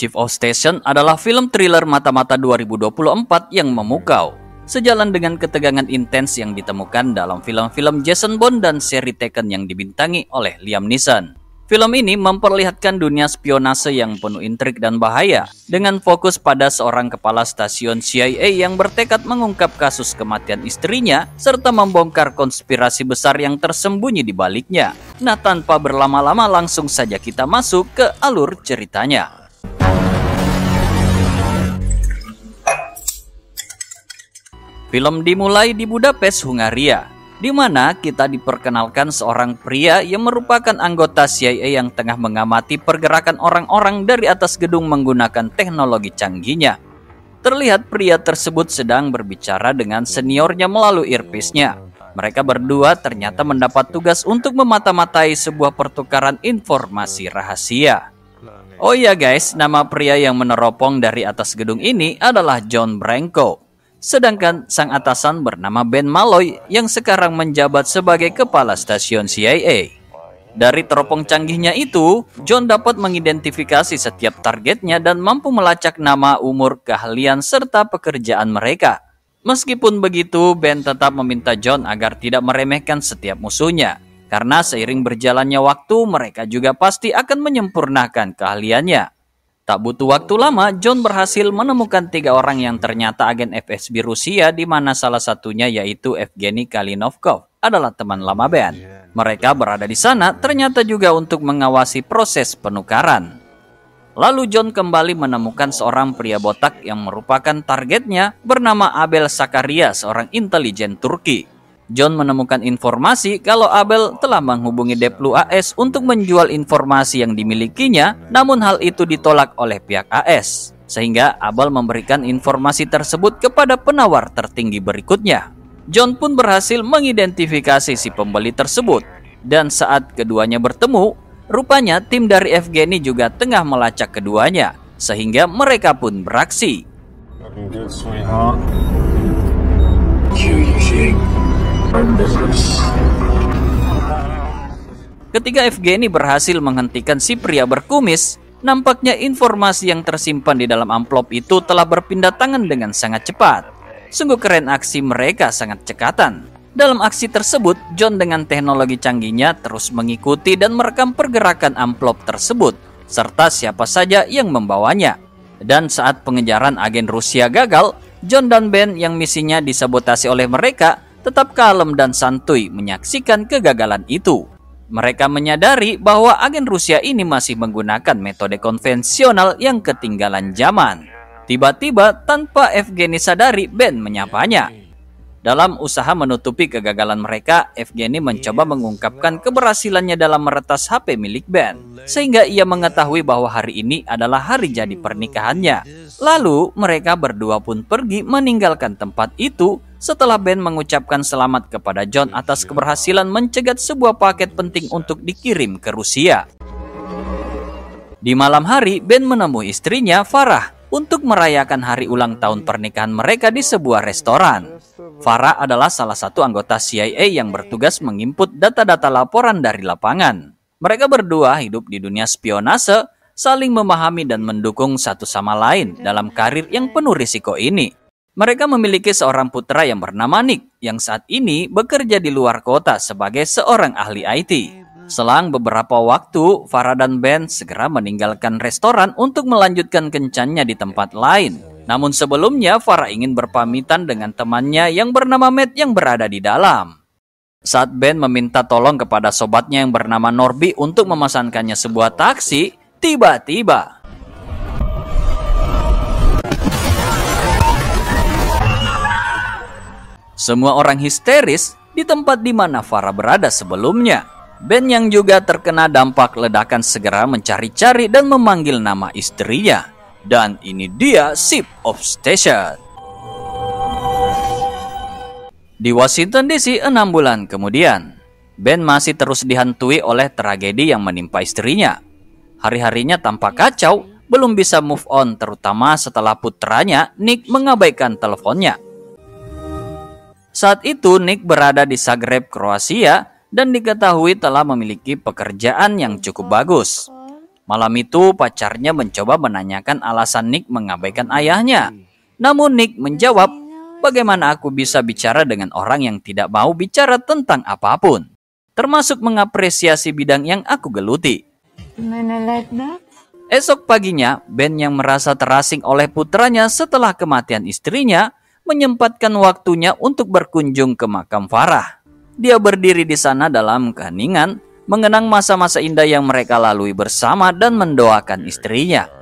Chief of Station adalah film thriller mata-mata 2024 yang memukau, sejalan dengan ketegangan intens yang ditemukan dalam film-film Jason Bond dan seri Taken yang dibintangi oleh Liam Neeson. Film ini memperlihatkan dunia spionase yang penuh intrik dan bahaya, dengan fokus pada seorang kepala stasiun CIA yang bertekad mengungkap kasus kematian istrinya, serta membongkar konspirasi besar yang tersembunyi di baliknya. Nah, tanpa berlama-lama langsung saja kita masuk ke alur ceritanya. Film dimulai di Budapest, Hungaria, di mana kita diperkenalkan seorang pria yang merupakan anggota CIA yang tengah mengamati pergerakan orang-orang dari atas gedung menggunakan teknologi canggihnya. Terlihat pria tersebut sedang berbicara dengan seniornya melalui earpiece-nya. Mereka berdua ternyata mendapat tugas untuk memata-matai sebuah pertukaran informasi rahasia. Oh iya guys, nama pria yang meneropong dari atas gedung ini adalah John Branko. Sedangkan sang atasan bernama Ben Malloy yang sekarang menjabat sebagai kepala stasiun CIA. Dari teropong canggihnya itu, John dapat mengidentifikasi setiap targetnya dan mampu melacak nama, umur, keahlian, serta pekerjaan mereka. Meskipun begitu, Ben tetap meminta John agar tidak meremehkan setiap musuhnya, karena seiring berjalannya waktu mereka juga pasti akan menyempurnakan keahliannya. Tak butuh waktu lama, John berhasil menemukan tiga orang yang ternyata agen FSB Rusia di mana salah satunya yaitu Evgeny Kalinovkov adalah teman lama Ben. Iya, iya. Mereka berada di sana ternyata juga untuk mengawasi proses penukaran. Lalu John kembali menemukan seorang pria botak yang merupakan targetnya bernama Abel Sakaria, seorang intelijen Turki. John menemukan informasi kalau Abel telah menghubungi Deplu AS untuk menjual informasi yang dimilikinya, namun hal itu ditolak oleh pihak AS. Sehingga Abel memberikan informasi tersebut kepada penawar tertinggi berikutnya. John pun berhasil mengidentifikasi si pembeli tersebut. Dan saat keduanya bertemu, rupanya tim dari Evgeny juga tengah melacak keduanya, sehingga mereka pun beraksi. Good, Ketika ini berhasil menghentikan si pria berkumis, nampaknya informasi yang tersimpan di dalam amplop itu telah berpindah tangan dengan sangat cepat. Sungguh keren aksi mereka sangat cekatan. Dalam aksi tersebut, John dengan teknologi canggihnya terus mengikuti dan merekam pergerakan amplop tersebut, serta siapa saja yang membawanya. Dan saat pengejaran agen Rusia gagal, John dan Ben yang misinya disabotasi oleh mereka tetap kalem dan santuy menyaksikan kegagalan itu. Mereka menyadari bahwa agen Rusia ini masih menggunakan metode konvensional yang ketinggalan zaman. Tiba-tiba tanpa Evgeny sadari Ben menyapanya. Dalam usaha menutupi kegagalan mereka, Evgeny mencoba mengungkapkan keberhasilannya dalam meretas HP milik Ben, sehingga ia mengetahui bahwa hari ini adalah hari jadi pernikahannya. Lalu, mereka berdua pun pergi meninggalkan tempat itu setelah Ben mengucapkan selamat kepada John atas keberhasilan mencegat sebuah paket penting untuk dikirim ke Rusia. Di malam hari, Ben menemui istrinya, Farah, untuk merayakan hari ulang tahun pernikahan mereka di sebuah restoran. Farah adalah salah satu anggota CIA yang bertugas menginput data-data laporan dari lapangan. Mereka berdua hidup di dunia spionase, saling memahami dan mendukung satu sama lain dalam karir yang penuh risiko ini. Mereka memiliki seorang putra yang bernama Nick, yang saat ini bekerja di luar kota sebagai seorang ahli IT. Selang beberapa waktu, Farah dan Ben segera meninggalkan restoran untuk melanjutkan kencannya di tempat lain. Namun sebelumnya, Farah ingin berpamitan dengan temannya yang bernama Matt yang berada di dalam. Saat Ben meminta tolong kepada sobatnya yang bernama Norby untuk memesankannya sebuah taksi, tiba-tiba Semua orang histeris di tempat di mana Farah berada sebelumnya. Ben yang juga terkena dampak ledakan segera mencari-cari dan memanggil nama istrinya. Dan ini dia Ship of Station. Di Washington DC 6 bulan kemudian, Ben masih terus dihantui oleh tragedi yang menimpa istrinya. Hari-harinya tanpa kacau, belum bisa move on terutama setelah putranya Nick mengabaikan teleponnya. Saat itu Nick berada di Zagreb, Kroasia dan diketahui telah memiliki pekerjaan yang cukup bagus. Malam itu pacarnya mencoba menanyakan alasan Nick mengabaikan ayahnya. Namun Nick menjawab, bagaimana aku bisa bicara dengan orang yang tidak mau bicara tentang apapun, termasuk mengapresiasi bidang yang aku geluti. Esok paginya, Ben yang merasa terasing oleh putranya setelah kematian istrinya, menyempatkan waktunya untuk berkunjung ke makam Farah. Dia berdiri di sana dalam keheningan, mengenang masa-masa indah yang mereka lalui bersama dan mendoakan istrinya.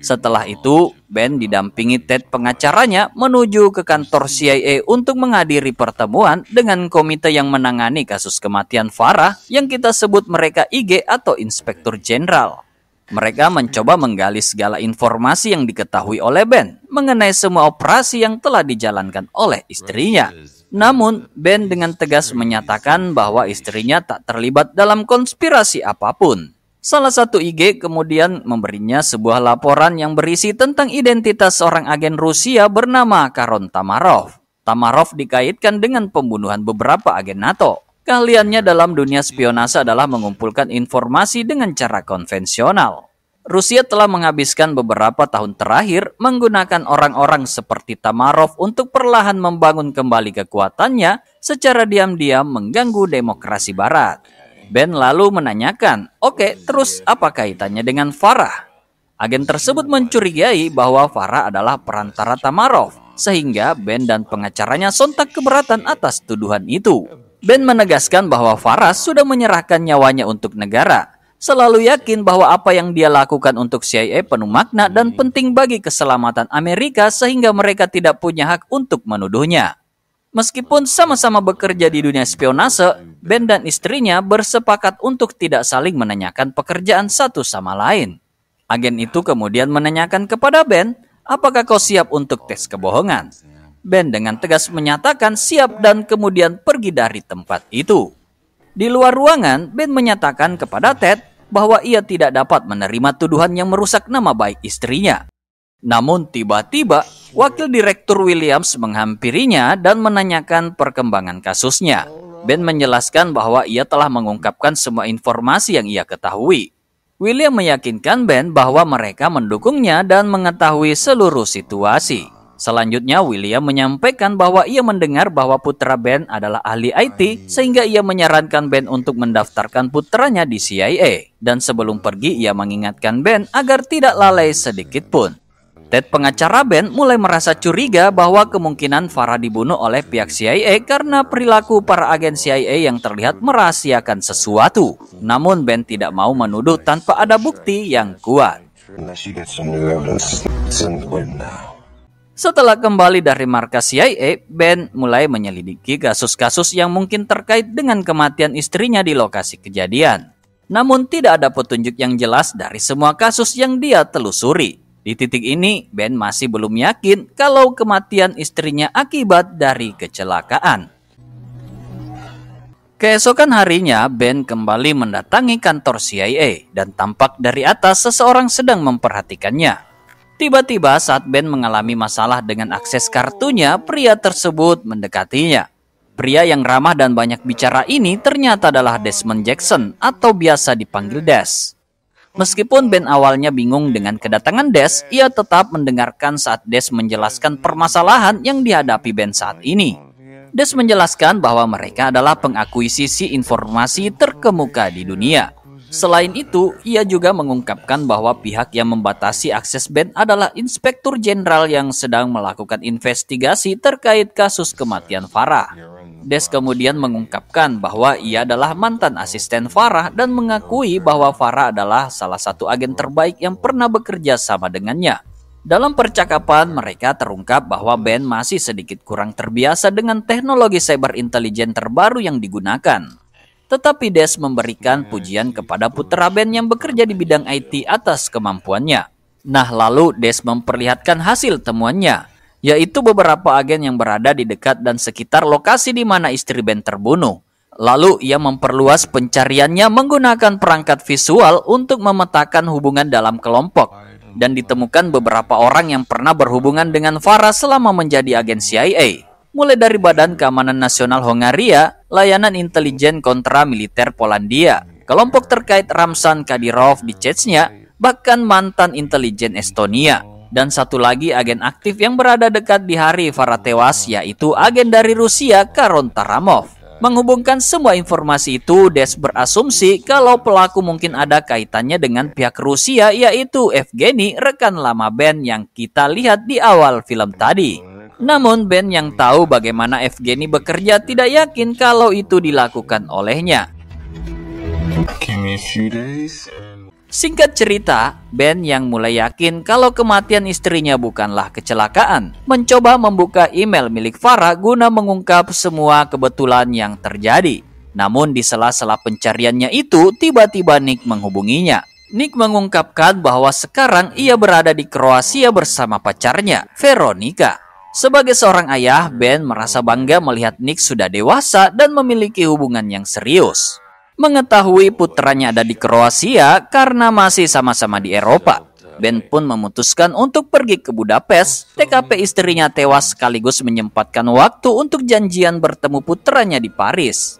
Setelah itu, Ben didampingi Ted pengacaranya menuju ke kantor CIA untuk menghadiri pertemuan dengan komite yang menangani kasus kematian Farah yang kita sebut mereka IG atau Inspektur Jenderal. Mereka mencoba menggali segala informasi yang diketahui oleh Ben mengenai semua operasi yang telah dijalankan oleh istrinya. Namun, Ben dengan tegas menyatakan bahwa istrinya tak terlibat dalam konspirasi apapun. Salah satu IG kemudian memberinya sebuah laporan yang berisi tentang identitas seorang agen Rusia bernama Karon Tamarov. Tamarov dikaitkan dengan pembunuhan beberapa agen NATO. Keahliannya dalam dunia spionase adalah mengumpulkan informasi dengan cara konvensional. Rusia telah menghabiskan beberapa tahun terakhir menggunakan orang-orang seperti Tamarov untuk perlahan membangun kembali kekuatannya secara diam-diam mengganggu demokrasi barat. Ben lalu menanyakan, oke okay, terus apa kaitannya dengan Farah? Agen tersebut mencurigai bahwa Farah adalah perantara Tamarov, sehingga Ben dan pengacaranya sontak keberatan atas tuduhan itu. Ben menegaskan bahwa Farah sudah menyerahkan nyawanya untuk negara, selalu yakin bahwa apa yang dia lakukan untuk CIA penuh makna dan hmm. penting bagi keselamatan Amerika sehingga mereka tidak punya hak untuk menuduhnya. Meskipun sama-sama bekerja di dunia spionase, Ben dan istrinya bersepakat untuk tidak saling menanyakan pekerjaan satu sama lain. Agen itu kemudian menanyakan kepada Ben, apakah kau siap untuk tes kebohongan? Ben dengan tegas menyatakan siap dan kemudian pergi dari tempat itu. Di luar ruangan, Ben menyatakan kepada Ted bahwa ia tidak dapat menerima tuduhan yang merusak nama baik istrinya. Namun tiba-tiba, wakil direktur Williams menghampirinya dan menanyakan perkembangan kasusnya. Ben menjelaskan bahwa ia telah mengungkapkan semua informasi yang ia ketahui. William meyakinkan Ben bahwa mereka mendukungnya dan mengetahui seluruh situasi. Selanjutnya, William menyampaikan bahwa ia mendengar bahwa putra Ben adalah ahli IT, sehingga ia menyarankan Ben untuk mendaftarkan putranya di CIA. Dan sebelum pergi, ia mengingatkan Ben agar tidak lalai sedikit pun. Ted pengacara Ben mulai merasa curiga bahwa kemungkinan Farah dibunuh oleh pihak CIA karena perilaku para agen CIA yang terlihat merahasiakan sesuatu. Namun Ben tidak mau menuduh tanpa ada bukti yang kuat. Setelah kembali dari markas CIA, Ben mulai menyelidiki kasus-kasus yang mungkin terkait dengan kematian istrinya di lokasi kejadian. Namun tidak ada petunjuk yang jelas dari semua kasus yang dia telusuri. Di titik ini, Ben masih belum yakin kalau kematian istrinya akibat dari kecelakaan. Keesokan harinya, Ben kembali mendatangi kantor CIA dan tampak dari atas seseorang sedang memperhatikannya. Tiba-tiba saat Ben mengalami masalah dengan akses kartunya, pria tersebut mendekatinya. Pria yang ramah dan banyak bicara ini ternyata adalah Desmond Jackson atau biasa dipanggil Des. Meskipun Ben awalnya bingung dengan kedatangan Des, ia tetap mendengarkan saat Des menjelaskan permasalahan yang dihadapi Ben saat ini. Des menjelaskan bahwa mereka adalah pengakuisisi informasi terkemuka di dunia Selain itu, ia juga mengungkapkan bahwa pihak yang membatasi akses band adalah Inspektur Jenderal yang sedang melakukan investigasi terkait kasus kematian Farah. Des kemudian mengungkapkan bahwa ia adalah mantan asisten Farah dan mengakui bahwa Farah adalah salah satu agen terbaik yang pernah bekerja sama dengannya. Dalam percakapan, mereka terungkap bahwa Ben masih sedikit kurang terbiasa dengan teknologi cyber intelijen terbaru yang digunakan. Tetapi Des memberikan ya, pujian kepada putra Ben yang bekerja di bidang IT atas kemampuannya. Nah lalu Des memperlihatkan hasil temuannya, yaitu beberapa agen yang berada di dekat dan sekitar lokasi di mana istri Ben terbunuh. Lalu ia memperluas pencariannya menggunakan perangkat visual untuk memetakan hubungan dalam kelompok dan ditemukan beberapa orang yang pernah berhubungan dengan Farah selama menjadi agen CIA. Mulai dari Badan Keamanan Nasional Hongaria, layanan intelijen kontra militer Polandia. Kelompok terkait Ramsan Kadyrov di Chechnya, bahkan mantan intelijen Estonia. Dan satu lagi agen aktif yang berada dekat di hari Farah tewas yaitu agen dari Rusia Karon Taramov. Menghubungkan semua informasi itu, Des berasumsi kalau pelaku mungkin ada kaitannya dengan pihak Rusia yaitu Evgeny, rekan lama band yang kita lihat di awal film tadi. Namun Ben yang tahu bagaimana Evgeny bekerja tidak yakin kalau itu dilakukan olehnya. Singkat cerita, Ben yang mulai yakin kalau kematian istrinya bukanlah kecelakaan, mencoba membuka email milik Farah guna mengungkap semua kebetulan yang terjadi. Namun di sela-sela pencariannya itu, tiba-tiba Nick menghubunginya. Nick mengungkapkan bahwa sekarang ia berada di Kroasia bersama pacarnya, Veronica. Sebagai seorang ayah, Ben merasa bangga melihat Nick sudah dewasa dan memiliki hubungan yang serius. Mengetahui putranya ada di Kroasia karena masih sama-sama di Eropa, Ben pun memutuskan untuk pergi ke Budapest. TKP istrinya tewas sekaligus menyempatkan waktu untuk janjian bertemu putranya di Paris.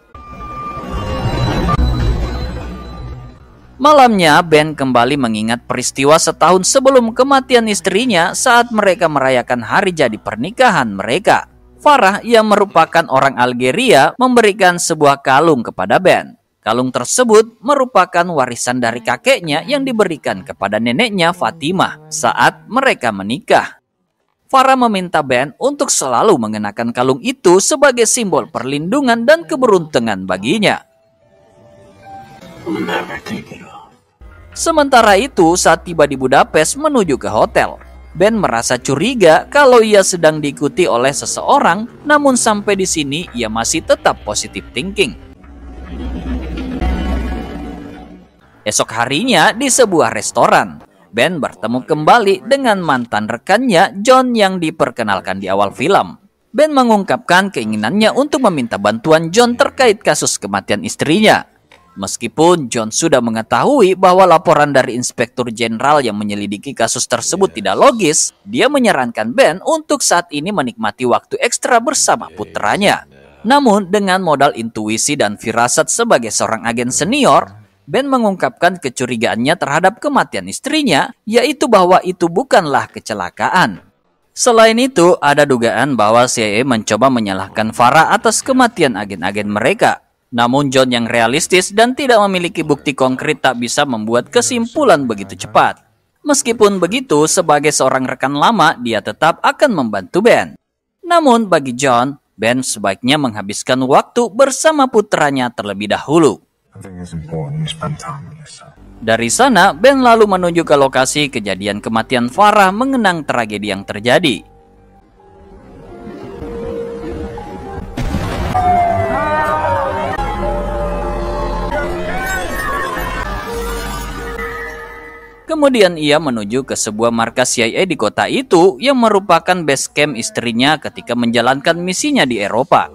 Malamnya, Ben kembali mengingat peristiwa setahun sebelum kematian istrinya saat mereka merayakan hari jadi pernikahan mereka. Farah yang merupakan orang Algeria memberikan sebuah kalung kepada Ben. Kalung tersebut merupakan warisan dari kakeknya yang diberikan kepada neneknya Fatimah saat mereka menikah. Farah meminta Ben untuk selalu mengenakan kalung itu sebagai simbol perlindungan dan keberuntungan baginya. Sementara itu, saat tiba di Budapest menuju ke hotel, Ben merasa curiga kalau ia sedang diikuti oleh seseorang, namun sampai di sini ia masih tetap positif thinking. Esok harinya di sebuah restoran, Ben bertemu kembali dengan mantan rekannya John yang diperkenalkan di awal film. Ben mengungkapkan keinginannya untuk meminta bantuan John terkait kasus kematian istrinya. Meskipun John sudah mengetahui bahwa laporan dari Inspektur Jenderal yang menyelidiki kasus tersebut yes. tidak logis, dia menyarankan Ben untuk saat ini menikmati waktu ekstra bersama putranya. Ya. Namun, dengan modal intuisi dan firasat sebagai seorang agen senior, Ben mengungkapkan kecurigaannya terhadap kematian istrinya, yaitu bahwa itu bukanlah kecelakaan. Selain itu, ada dugaan bahwa CIA e e mencoba menyalahkan Farah atas kematian agen-agen mereka. Namun John yang realistis dan tidak memiliki bukti konkret tak bisa membuat kesimpulan begitu cepat. Meskipun begitu, sebagai seorang rekan lama, dia tetap akan membantu Ben. Namun bagi John, Ben sebaiknya menghabiskan waktu bersama putranya terlebih dahulu. Dari sana, Ben lalu menuju ke lokasi kejadian kematian Farah mengenang tragedi yang terjadi. Kemudian ia menuju ke sebuah markas CIA di kota itu yang merupakan base camp istrinya ketika menjalankan misinya di Eropa.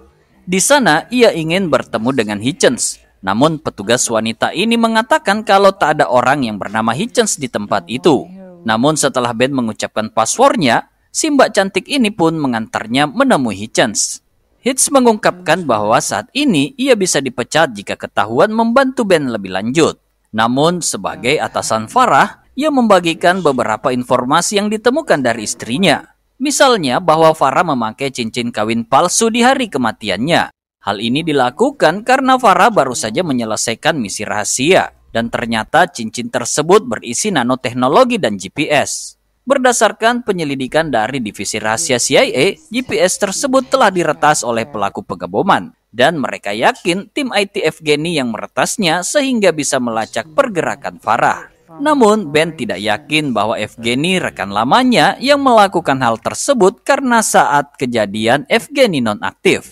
Di sana ia ingin bertemu dengan Hitchens. Namun petugas wanita ini mengatakan kalau tak ada orang yang bernama Hitchens di tempat itu. Namun setelah Ben mengucapkan passwordnya, si mbak cantik ini pun mengantarnya menemui Hitchens. Hitch mengungkapkan bahwa saat ini ia bisa dipecat jika ketahuan membantu Ben lebih lanjut. Namun, sebagai atasan Farah, ia membagikan beberapa informasi yang ditemukan dari istrinya. Misalnya bahwa Farah memakai cincin kawin palsu di hari kematiannya. Hal ini dilakukan karena Farah baru saja menyelesaikan misi rahasia dan ternyata cincin tersebut berisi nanoteknologi dan GPS. Berdasarkan penyelidikan dari Divisi Rahasia CIA, GPS tersebut telah diretas oleh pelaku pengeboman dan mereka yakin tim IT Evgeny yang meretasnya sehingga bisa melacak pergerakan Farah. Namun, Ben tidak yakin bahwa Evgeny rekan lamanya yang melakukan hal tersebut karena saat kejadian Evgeny nonaktif.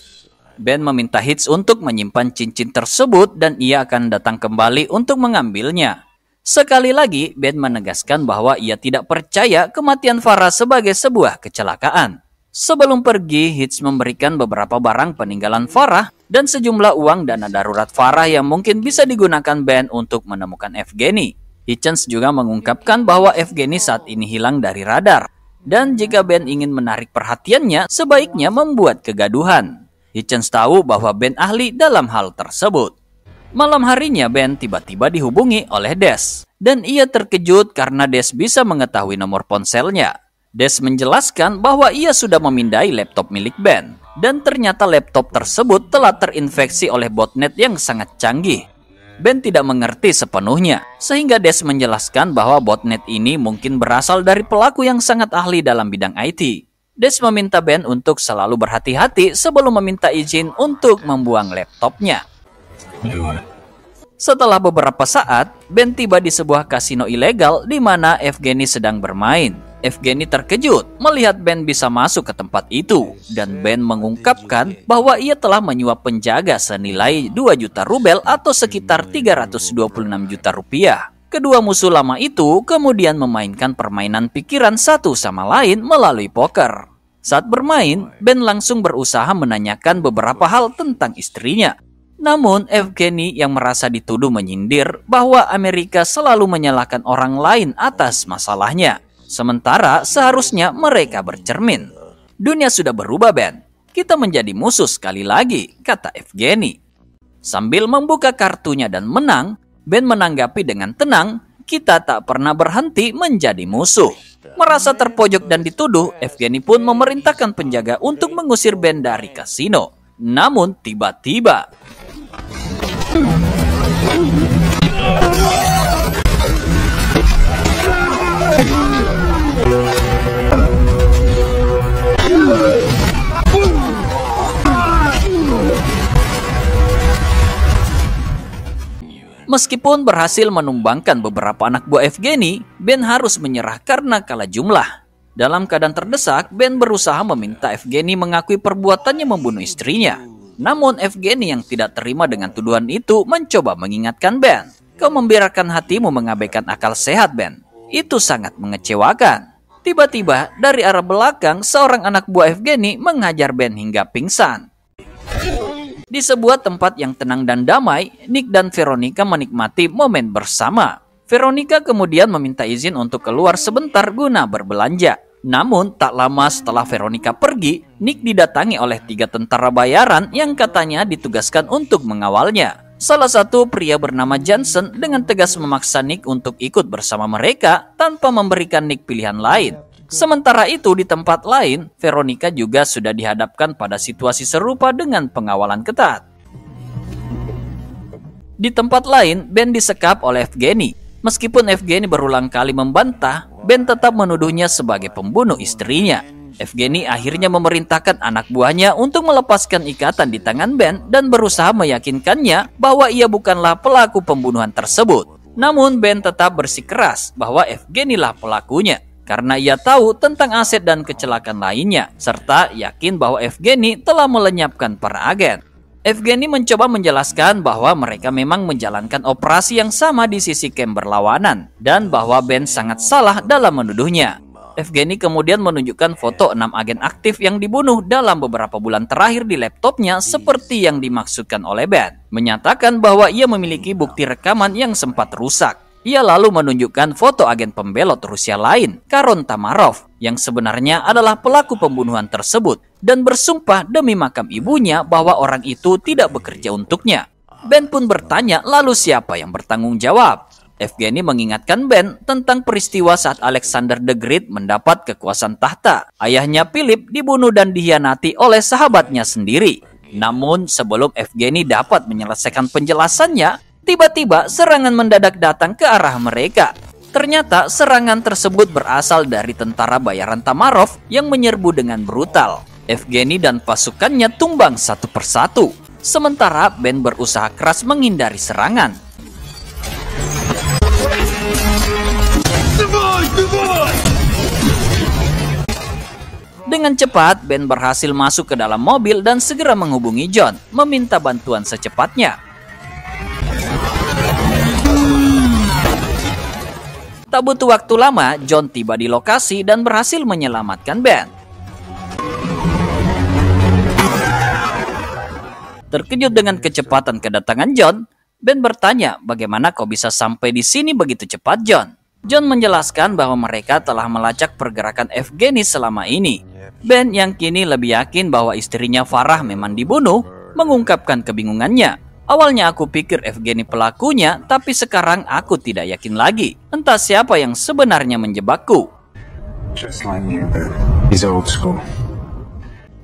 Ben meminta Hits untuk menyimpan cincin tersebut dan ia akan datang kembali untuk mengambilnya. Sekali lagi, Ben menegaskan bahwa ia tidak percaya kematian Farah sebagai sebuah kecelakaan. Sebelum pergi, Hitch memberikan beberapa barang peninggalan Farah dan sejumlah uang dana darurat Farah yang mungkin bisa digunakan Ben untuk menemukan Evgeny. Hitchens juga mengungkapkan bahwa Evgeny saat ini hilang dari radar. Dan jika Ben ingin menarik perhatiannya, sebaiknya membuat kegaduhan. Hitchens tahu bahwa Ben ahli dalam hal tersebut. Malam harinya Ben tiba-tiba dihubungi oleh Des. Dan ia terkejut karena Des bisa mengetahui nomor ponselnya. Des menjelaskan bahwa ia sudah memindai laptop milik Ben, dan ternyata laptop tersebut telah terinfeksi oleh botnet yang sangat canggih. Ben tidak mengerti sepenuhnya, sehingga Des menjelaskan bahwa botnet ini mungkin berasal dari pelaku yang sangat ahli dalam bidang IT. Des meminta Ben untuk selalu berhati-hati sebelum meminta izin untuk membuang laptopnya. Setelah beberapa saat, Ben tiba di sebuah kasino ilegal di mana Evgeny sedang bermain. Evgeny terkejut melihat Ben bisa masuk ke tempat itu dan Ben mengungkapkan bahwa ia telah menyuap penjaga senilai 2 juta rubel atau sekitar 326 juta rupiah. Kedua musuh lama itu kemudian memainkan permainan pikiran satu sama lain melalui poker. Saat bermain, Ben langsung berusaha menanyakan beberapa hal tentang istrinya. Namun, Evgeny yang merasa dituduh menyindir bahwa Amerika selalu menyalahkan orang lain atas masalahnya Sementara seharusnya mereka bercermin. Dunia sudah berubah, Ben. Kita menjadi musuh sekali lagi, kata Evgeny. Sambil membuka kartunya dan menang, Ben menanggapi dengan tenang, kita tak pernah berhenti menjadi musuh. Merasa terpojok dan dituduh, Evgeny pun memerintahkan penjaga untuk mengusir Ben dari kasino. Namun tiba-tiba... Meskipun berhasil menumbangkan beberapa anak buah Evgeni, Ben harus menyerah karena kalah jumlah. Dalam keadaan terdesak, Ben berusaha meminta Evgeni mengakui perbuatannya membunuh istrinya. Namun Evgeni yang tidak terima dengan tuduhan itu mencoba mengingatkan Ben. Kau membiarkan hatimu mengabaikan akal sehat Ben. Itu sangat mengecewakan. Tiba-tiba dari arah belakang seorang anak buah Evgeni menghajar Ben hingga pingsan. Di sebuah tempat yang tenang dan damai, Nick dan Veronica menikmati momen bersama. Veronica kemudian meminta izin untuk keluar sebentar guna berbelanja. Namun, tak lama setelah Veronica pergi, Nick didatangi oleh tiga tentara bayaran yang katanya ditugaskan untuk mengawalnya. Salah satu pria bernama Johnson dengan tegas memaksa Nick untuk ikut bersama mereka tanpa memberikan Nick pilihan lain. Sementara itu di tempat lain, Veronica juga sudah dihadapkan pada situasi serupa dengan pengawalan ketat. Di tempat lain, Ben disekap oleh Evgeny. Meskipun Evgeny berulang kali membantah, Ben tetap menuduhnya sebagai pembunuh istrinya. Evgeny akhirnya memerintahkan anak buahnya untuk melepaskan ikatan di tangan Ben dan berusaha meyakinkannya bahwa ia bukanlah pelaku pembunuhan tersebut. Namun Ben tetap bersikeras bahwa Evgeny lah pelakunya karena ia tahu tentang aset dan kecelakaan lainnya, serta yakin bahwa Evgeny telah melenyapkan para agen. Evgeny mencoba menjelaskan bahwa mereka memang menjalankan operasi yang sama di sisi kem berlawanan, dan bahwa Ben sangat salah dalam menuduhnya. Evgeny kemudian menunjukkan foto enam agen aktif yang dibunuh dalam beberapa bulan terakhir di laptopnya seperti yang dimaksudkan oleh Ben, menyatakan bahwa ia memiliki bukti rekaman yang sempat rusak. Ia lalu menunjukkan foto agen pembelot Rusia lain, Karon Tamarov, yang sebenarnya adalah pelaku pembunuhan tersebut dan bersumpah demi makam ibunya bahwa orang itu tidak bekerja untuknya. Ben pun bertanya lalu siapa yang bertanggung jawab. Evgeny mengingatkan Ben tentang peristiwa saat Alexander the Great mendapat kekuasaan tahta. Ayahnya Philip dibunuh dan dihianati oleh sahabatnya sendiri. Namun sebelum Evgeny dapat menyelesaikan penjelasannya, Tiba-tiba serangan mendadak datang ke arah mereka. Ternyata serangan tersebut berasal dari tentara bayaran Tamarov yang menyerbu dengan brutal. Evgeny dan pasukannya tumbang satu persatu. Sementara Ben berusaha keras menghindari serangan. Dengan cepat, Ben berhasil masuk ke dalam mobil dan segera menghubungi John, meminta bantuan secepatnya. Tak butuh waktu lama, John tiba di lokasi dan berhasil menyelamatkan Ben. Terkejut dengan kecepatan kedatangan John, Ben bertanya bagaimana kau bisa sampai di sini begitu cepat John. John menjelaskan bahwa mereka telah melacak pergerakan Evgeny selama ini. Ben yang kini lebih yakin bahwa istrinya Farah memang dibunuh, mengungkapkan kebingungannya. Awalnya aku pikir Evgeny pelakunya, tapi sekarang aku tidak yakin lagi. Entah siapa yang sebenarnya menjebakku.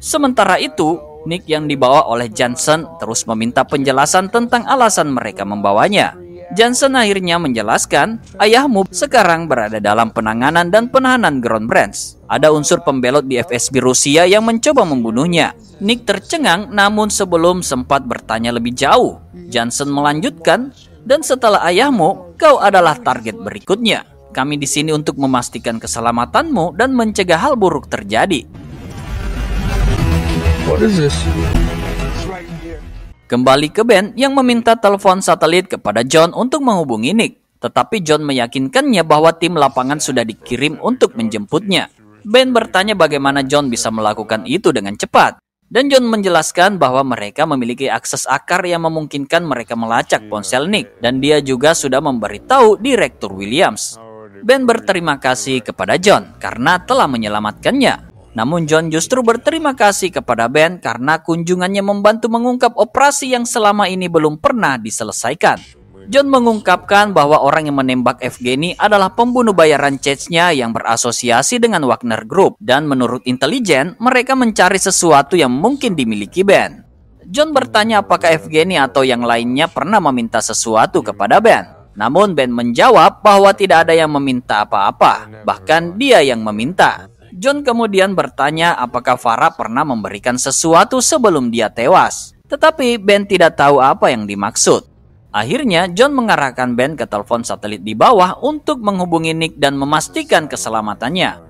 Sementara itu, Nick yang dibawa oleh Johnson terus meminta penjelasan tentang alasan mereka membawanya. Johnson akhirnya menjelaskan, ayahmu sekarang berada dalam penanganan dan penahanan Ground Brands. Ada unsur pembelot di FSB Rusia yang mencoba membunuhnya. Nick tercengang namun sebelum sempat bertanya lebih jauh, Johnson melanjutkan, dan setelah ayahmu, kau adalah target berikutnya. Kami di sini untuk memastikan keselamatanmu dan mencegah hal buruk terjadi. What is this? Kembali ke Ben yang meminta telepon satelit kepada John untuk menghubungi Nick. Tetapi John meyakinkannya bahwa tim lapangan sudah dikirim untuk menjemputnya. Ben bertanya bagaimana John bisa melakukan itu dengan cepat. Dan John menjelaskan bahwa mereka memiliki akses akar yang memungkinkan mereka melacak ponsel Nick. Dan dia juga sudah memberitahu Direktur Williams. Ben berterima kasih kepada John karena telah menyelamatkannya. Namun John justru berterima kasih kepada Ben karena kunjungannya membantu mengungkap operasi yang selama ini belum pernah diselesaikan. John mengungkapkan bahwa orang yang menembak Evgeny adalah pembunuh bayaran Chechnya yang berasosiasi dengan Wagner Group dan menurut intelijen mereka mencari sesuatu yang mungkin dimiliki Ben. John bertanya apakah Evgeny atau yang lainnya pernah meminta sesuatu kepada Ben. Namun Ben menjawab bahwa tidak ada yang meminta apa-apa, bahkan dia yang meminta. John kemudian bertanya apakah Farah pernah memberikan sesuatu sebelum dia tewas. Tetapi Ben tidak tahu apa yang dimaksud. Akhirnya, John mengarahkan Ben ke telepon satelit di bawah untuk menghubungi Nick dan memastikan keselamatannya.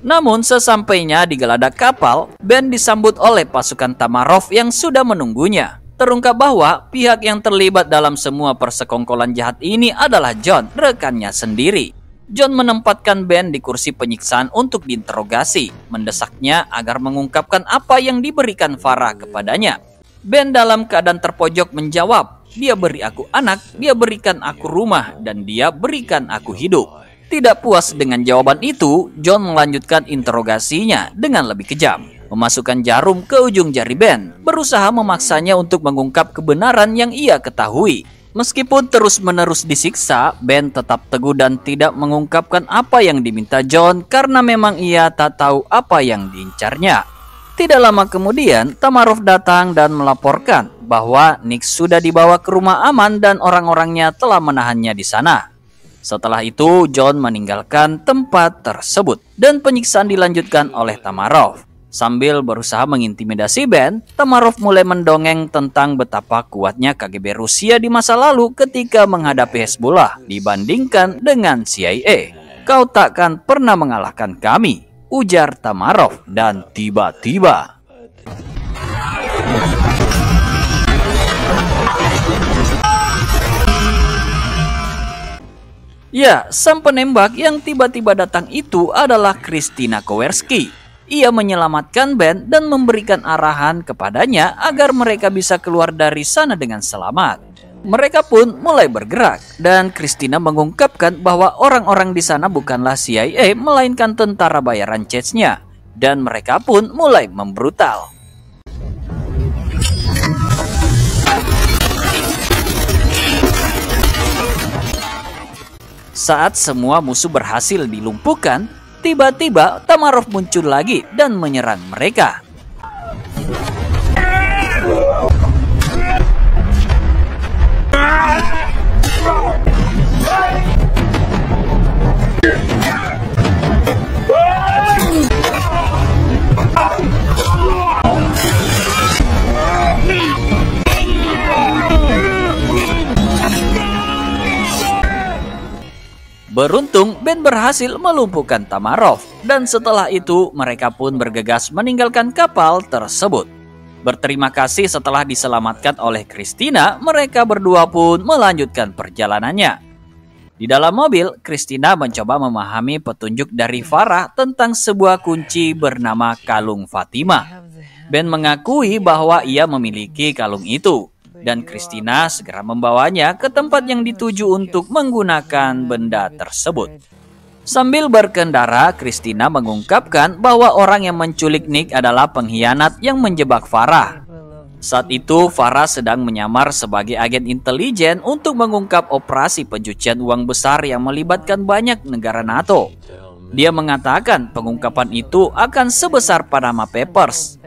Namun, sesampainya di geladak kapal, Ben disambut oleh pasukan Tamarov yang sudah menunggunya. Terungkap bahwa pihak yang terlibat dalam semua persekongkolan jahat ini adalah John, rekannya sendiri. John menempatkan Ben di kursi penyiksaan untuk diinterogasi, mendesaknya agar mengungkapkan apa yang diberikan Farah kepadanya. Ben dalam keadaan terpojok menjawab, dia beri aku anak, dia berikan aku rumah, dan dia berikan aku hidup. Tidak puas dengan jawaban itu, John melanjutkan interogasinya dengan lebih kejam. Memasukkan jarum ke ujung jari Ben, berusaha memaksanya untuk mengungkap kebenaran yang ia ketahui. Meskipun terus-menerus disiksa, Ben tetap teguh dan tidak mengungkapkan apa yang diminta John karena memang ia tak tahu apa yang diincarnya. Tidak lama kemudian, Tamarov datang dan melaporkan bahwa Nick sudah dibawa ke rumah aman dan orang-orangnya telah menahannya di sana. Setelah itu, John meninggalkan tempat tersebut dan penyiksaan dilanjutkan oleh Tamarov. Sambil berusaha mengintimidasi Ben, Tamarov mulai mendongeng tentang betapa kuatnya KGB Rusia di masa lalu ketika menghadapi Hezbollah dibandingkan dengan CIA. Kau takkan pernah mengalahkan kami, ujar Tamarov dan tiba-tiba Ya, sang penembak yang tiba-tiba datang itu adalah Kristina Kowerski, ia menyelamatkan Ben dan memberikan arahan kepadanya agar mereka bisa keluar dari sana dengan selamat. Mereka pun mulai bergerak dan Christina mengungkapkan bahwa orang-orang di sana bukanlah CIA melainkan tentara bayaran Chase-nya dan mereka pun mulai membrutal. Saat semua musuh berhasil dilumpuhkan, Tiba-tiba Tamarov muncul lagi dan menyerang mereka. Beruntung, Ben berhasil melumpuhkan Tamarov, dan setelah itu mereka pun bergegas meninggalkan kapal tersebut. Berterima kasih setelah diselamatkan oleh Christina, mereka berdua pun melanjutkan perjalanannya. Di dalam mobil, Christina mencoba memahami petunjuk dari Farah tentang sebuah kunci bernama Kalung Fatima. Ben mengakui bahwa ia memiliki kalung itu, dan Christina segera membawanya ke tempat yang dituju untuk menggunakan benda tersebut. Sambil berkendara, Christina mengungkapkan bahwa orang yang menculik Nick adalah pengkhianat yang menjebak Farah. Saat itu, Farah sedang menyamar sebagai agen intelijen untuk mengungkap operasi pencucian uang besar yang melibatkan banyak negara NATO. Dia mengatakan pengungkapan itu akan sebesar Panama Papers.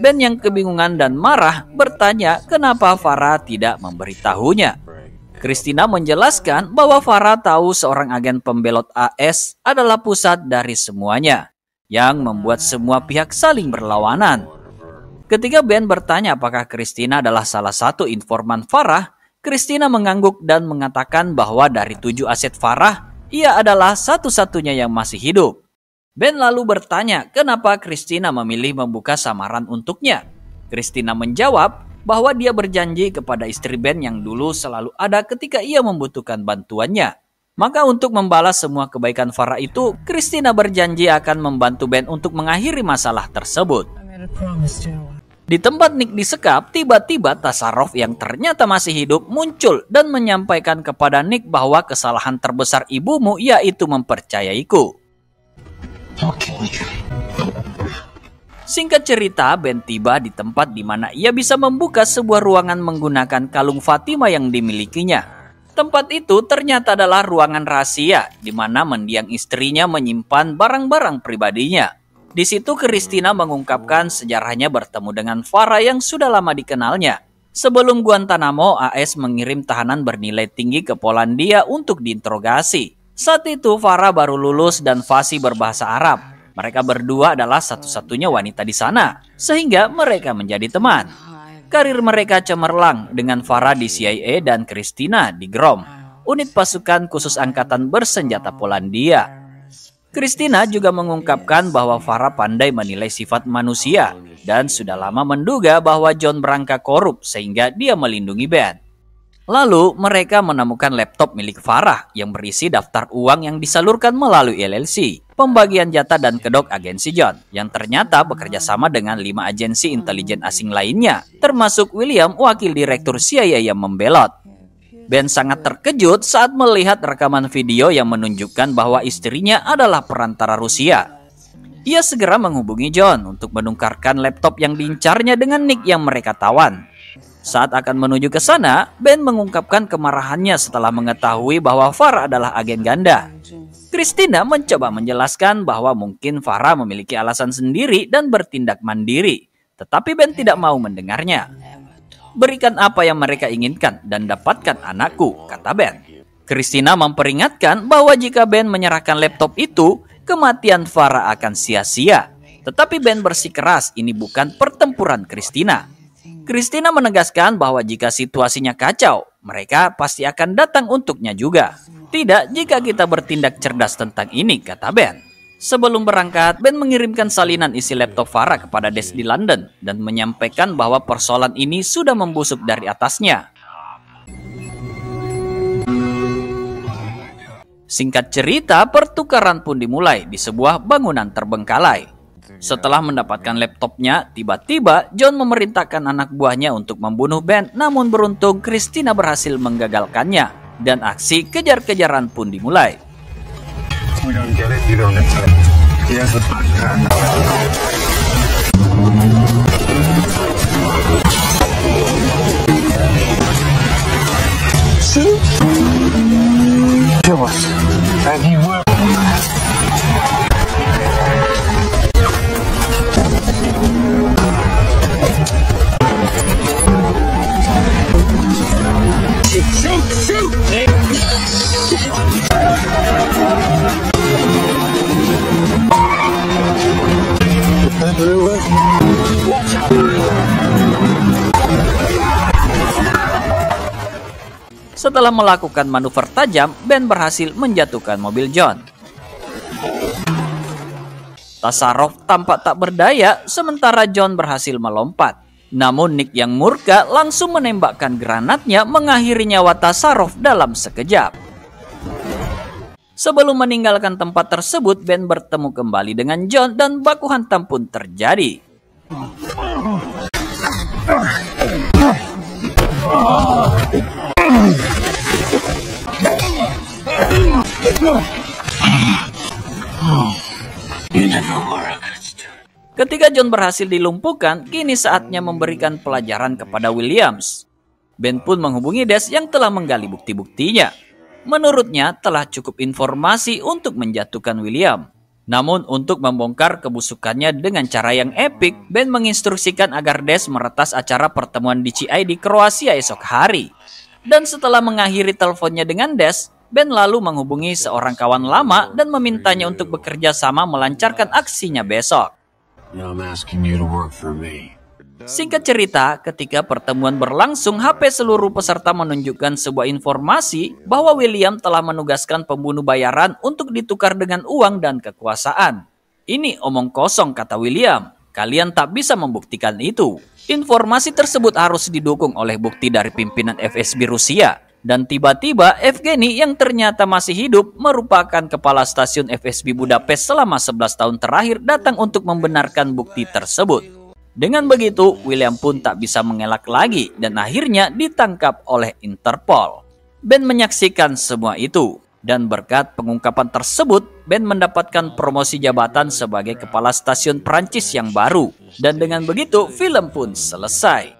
Ben yang kebingungan dan marah bertanya kenapa Farah tidak memberitahunya. Christina menjelaskan bahwa Farah tahu seorang agen pembelot AS adalah pusat dari semuanya, yang membuat semua pihak saling berlawanan. Ketika Ben bertanya apakah Christina adalah salah satu informan Farah, Christina mengangguk dan mengatakan bahwa dari tujuh aset Farah, ia adalah satu-satunya yang masih hidup. Ben lalu bertanya kenapa Christina memilih membuka samaran untuknya. Christina menjawab bahwa dia berjanji kepada istri Ben yang dulu selalu ada ketika ia membutuhkan bantuannya. Maka untuk membalas semua kebaikan Farah itu, Christina berjanji akan membantu Ben untuk mengakhiri masalah tersebut. Di tempat Nick disekap, tiba-tiba Tasarov yang ternyata masih hidup muncul dan menyampaikan kepada Nick bahwa kesalahan terbesar ibumu yaitu mempercayaiku. Singkat cerita, Ben tiba di tempat di mana ia bisa membuka sebuah ruangan menggunakan kalung Fatima yang dimilikinya. Tempat itu ternyata adalah ruangan rahasia, di mana mendiang istrinya menyimpan barang-barang pribadinya. Di situ Kristina mengungkapkan sejarahnya bertemu dengan Farah yang sudah lama dikenalnya. Sebelum Guantanamo, AS mengirim tahanan bernilai tinggi ke Polandia untuk diinterogasi. Saat itu Farah baru lulus dan Fasi berbahasa Arab. Mereka berdua adalah satu-satunya wanita di sana, sehingga mereka menjadi teman. Karir mereka cemerlang dengan Farah di CIA dan Christina di Grom, unit pasukan khusus angkatan bersenjata Polandia. Christina juga mengungkapkan bahwa Farah pandai menilai sifat manusia dan sudah lama menduga bahwa John berangka korup sehingga dia melindungi Ben. Lalu mereka menemukan laptop milik Farah yang berisi daftar uang yang disalurkan melalui LLC, pembagian jatah dan kedok agensi John yang ternyata bekerja sama dengan lima agensi intelijen asing lainnya, termasuk William wakil direktur CIA yang membelot. Ben sangat terkejut saat melihat rekaman video yang menunjukkan bahwa istrinya adalah perantara Rusia. Ia segera menghubungi John untuk menungkarkan laptop yang diincarnya dengan nick yang mereka tawan. Saat akan menuju ke sana, Ben mengungkapkan kemarahannya setelah mengetahui bahwa Farah adalah agen ganda. Christina mencoba menjelaskan bahwa mungkin Farah memiliki alasan sendiri dan bertindak mandiri, tetapi Ben tidak mau mendengarnya. Berikan apa yang mereka inginkan dan dapatkan anakku, kata Ben. Christina memperingatkan bahwa jika Ben menyerahkan laptop itu, kematian Farah akan sia-sia. Tetapi Ben bersikeras ini bukan pertempuran Christina. Christina menegaskan bahwa jika situasinya kacau, mereka pasti akan datang untuknya juga. Tidak jika kita bertindak cerdas tentang ini, kata Ben. Sebelum berangkat, Ben mengirimkan salinan isi laptop Farah kepada Des di London dan menyampaikan bahwa persoalan ini sudah membusuk dari atasnya. Singkat cerita, pertukaran pun dimulai di sebuah bangunan terbengkalai. Gitu, Setelah mendapatkan laptopnya, tiba-tiba John memerintahkan anak buahnya untuk membunuh Ben, namun beruntung Christina berhasil menggagalkannya dan aksi kejar-kejaran pun dimulai. Kill us. And he will. Setelah melakukan manuver tajam, Ben berhasil menjatuhkan mobil John. Tasarov tampak tak berdaya, sementara John berhasil melompat. Namun Nick yang murka langsung menembakkan granatnya mengakhiri nyawa Tasarov dalam sekejap. Sebelum meninggalkan tempat tersebut, Ben bertemu kembali dengan John dan baku hantam pun terjadi. Ketika John berhasil dilumpuhkan, kini saatnya memberikan pelajaran kepada Williams. Ben pun menghubungi Des yang telah menggali bukti-buktinya menurutnya telah cukup informasi untuk menjatuhkan William. Namun untuk membongkar kebusukannya dengan cara yang epik, Ben menginstruksikan agar Des meretas acara pertemuan DCI di Kroasia esok hari. Dan setelah mengakhiri teleponnya dengan Des, Ben lalu menghubungi seorang kawan lama dan memintanya untuk bekerja sama melancarkan aksinya besok. Now I'm asking you to work for me. Singkat cerita, ketika pertemuan berlangsung, HP seluruh peserta menunjukkan sebuah informasi bahwa William telah menugaskan pembunuh bayaran untuk ditukar dengan uang dan kekuasaan. Ini omong kosong, kata William. Kalian tak bisa membuktikan itu. Informasi tersebut harus didukung oleh bukti dari pimpinan FSB Rusia. Dan tiba-tiba Evgeny yang ternyata masih hidup merupakan kepala stasiun FSB Budapest selama 11 tahun terakhir datang untuk membenarkan bukti tersebut. Dengan begitu, William pun tak bisa mengelak lagi dan akhirnya ditangkap oleh Interpol. Ben menyaksikan semua itu dan berkat pengungkapan tersebut, Ben mendapatkan promosi jabatan sebagai kepala stasiun Perancis yang baru dan dengan begitu film pun selesai.